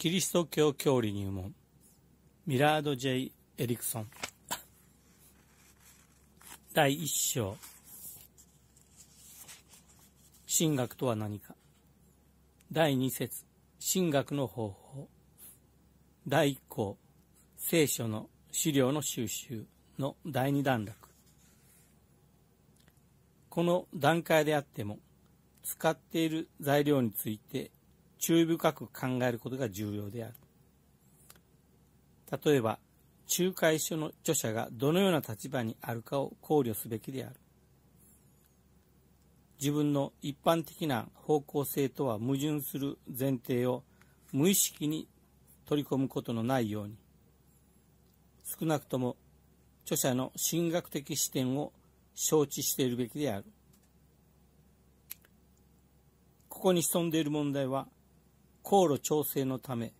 キリスト教教理入門ミラード・ジェイ・エリクソン 第1章神学とは何か第2節神学の方法第1項聖書の資料の収集の第2段落この段階であっても使っている材料について注意深く考えることが重要である。例えば、仲介書の著者がどのような立場にあるかを考慮すべきである。自分の一般的な方向性とは矛盾する前提を無意識に取り込むことのないように、少なくとも著者の神学的視点を承知しているべきである。ここに潜んでいる問題は、航路調整のため、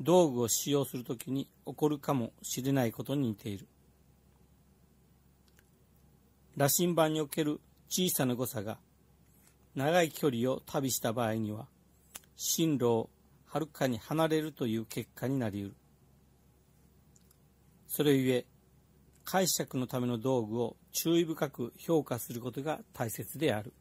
道具を使用するときに起こるかもしれないことに似ている。羅針盤における小さな誤差が、長い距離を旅した場合には、進路をはるかに離れるという結果になりうる。それゆえ、解釈のための道具を注意深く評価することが大切である。